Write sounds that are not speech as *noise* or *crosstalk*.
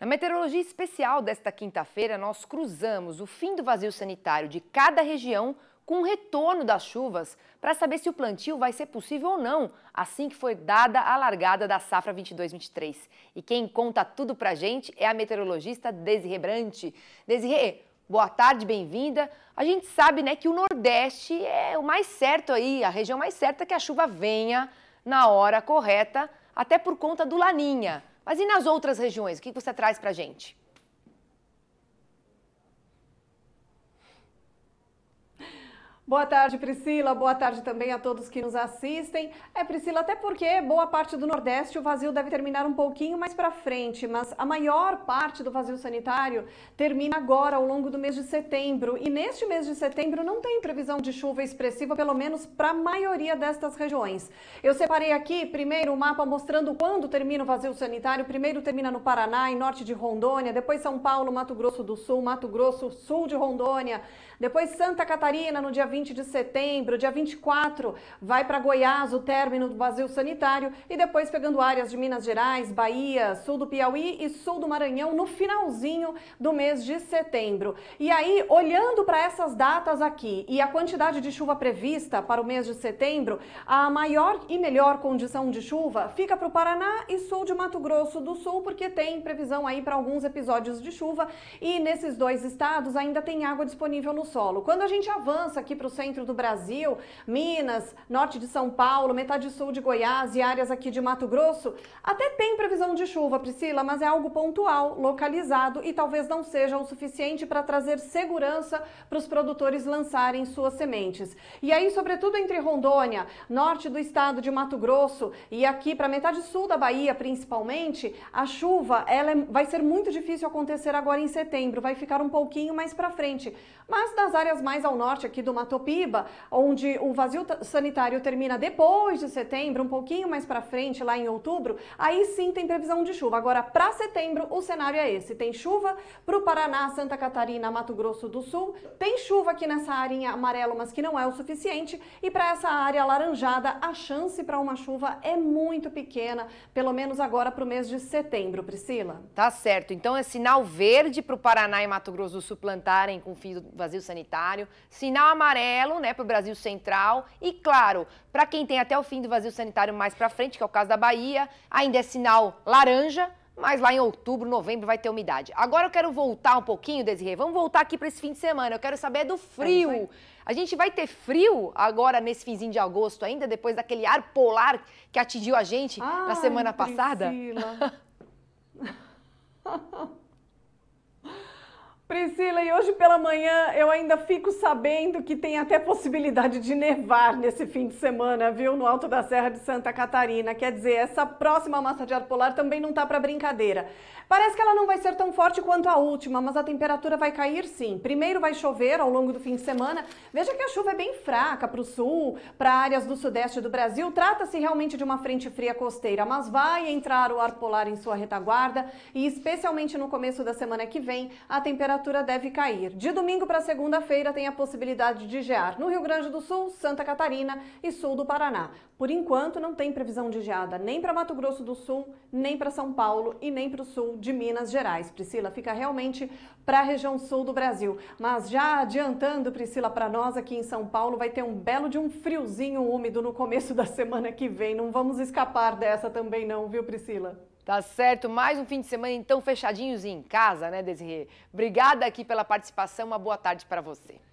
Na meteorologia especial desta quinta-feira, nós cruzamos o fim do vazio sanitário de cada região com o retorno das chuvas para saber se o plantio vai ser possível ou não, assim que foi dada a largada da safra 22-23. E quem conta tudo para a gente é a meteorologista Desirê Brante. Desirê, boa tarde, bem-vinda. A gente sabe né, que o Nordeste é o mais certo aí, a região mais certa que a chuva venha na hora correta, até por conta do Laninha. Mas e nas outras regiões? O que você traz para a gente? Boa tarde, Priscila. Boa tarde também a todos que nos assistem. É, Priscila, até porque boa parte do Nordeste o vazio deve terminar um pouquinho mais para frente, mas a maior parte do vazio sanitário termina agora, ao longo do mês de setembro. E neste mês de setembro não tem previsão de chuva expressiva, pelo menos para a maioria destas regiões. Eu separei aqui primeiro o um mapa mostrando quando termina o vazio sanitário. Primeiro termina no Paraná, em norte de Rondônia, depois São Paulo, Mato Grosso do Sul, Mato Grosso, sul de Rondônia, depois Santa Catarina, no dia 20 20 de setembro, dia 24 vai para Goiás o término do vazio sanitário e depois pegando áreas de Minas Gerais, Bahia, sul do Piauí e sul do Maranhão no finalzinho do mês de setembro. E aí, olhando para essas datas aqui e a quantidade de chuva prevista para o mês de setembro, a maior e melhor condição de chuva fica para o Paraná e sul de Mato Grosso do Sul, porque tem previsão aí para alguns episódios de chuva e nesses dois estados ainda tem água disponível no solo. Quando a gente avança aqui para o centro do Brasil, Minas, norte de São Paulo, metade sul de Goiás e áreas aqui de Mato Grosso, até tem previsão de chuva, Priscila, mas é algo pontual, localizado e talvez não seja o suficiente para trazer segurança para os produtores lançarem suas sementes. E aí, sobretudo entre Rondônia, norte do estado de Mato Grosso e aqui para metade sul da Bahia, principalmente, a chuva ela é, vai ser muito difícil acontecer agora em setembro, vai ficar um pouquinho mais para frente. Mas das áreas mais ao norte aqui do Mato Piba, onde o vazio sanitário termina depois de setembro, um pouquinho mais para frente, lá em outubro, aí sim tem previsão de chuva. Agora, para setembro, o cenário é esse: tem chuva para o Paraná, Santa Catarina, Mato Grosso do Sul, tem chuva aqui nessa área amarela, mas que não é o suficiente, e para essa área alaranjada, a chance para uma chuva é muito pequena, pelo menos agora para o mês de setembro, Priscila. Tá certo. Então é sinal verde para o Paraná e Mato Grosso do Sul plantarem com do vazio sanitário, sinal amarelo amarelo, né, para o Brasil Central. E claro, para quem tem até o fim do vazio sanitário mais para frente, que é o caso da Bahia, ainda é sinal laranja, mas lá em outubro, novembro vai ter umidade. Agora eu quero voltar um pouquinho, Desirê. Vamos voltar aqui para esse fim de semana. Eu quero saber do frio. A gente vai ter frio agora nesse finzinho de agosto ainda, depois daquele ar polar que atingiu a gente Ai, ah, na semana passada? *laughs* Priscila, e hoje pela manhã eu ainda fico sabendo que tem até possibilidade de nevar nesse fim de semana, viu? No alto da Serra de Santa Catarina. Quer dizer, essa próxima massa de ar polar também não tá para brincadeira. Parece que ela não vai ser tão forte quanto a última, mas a temperatura vai cair sim. Primeiro vai chover ao longo do fim de semana. Veja que a chuva é bem fraca para o sul, para áreas do sudeste do Brasil. Trata-se realmente de uma frente fria costeira, mas vai entrar o ar polar em sua retaguarda e especialmente no começo da semana que vem, a temperatura temperatura deve cair. De domingo para segunda-feira tem a possibilidade de gear no Rio Grande do Sul, Santa Catarina e sul do Paraná. Por enquanto não tem previsão de geada nem para Mato Grosso do Sul, nem para São Paulo e nem para o sul de Minas Gerais. Priscila, fica realmente para a região sul do Brasil. Mas já adiantando, Priscila, para nós aqui em São Paulo vai ter um belo de um friozinho úmido no começo da semana que vem. Não vamos escapar dessa também não, viu Priscila? Tá certo? Mais um fim de semana, então, fechadinhos em casa, né, Desirê? Obrigada aqui pela participação, uma boa tarde para você.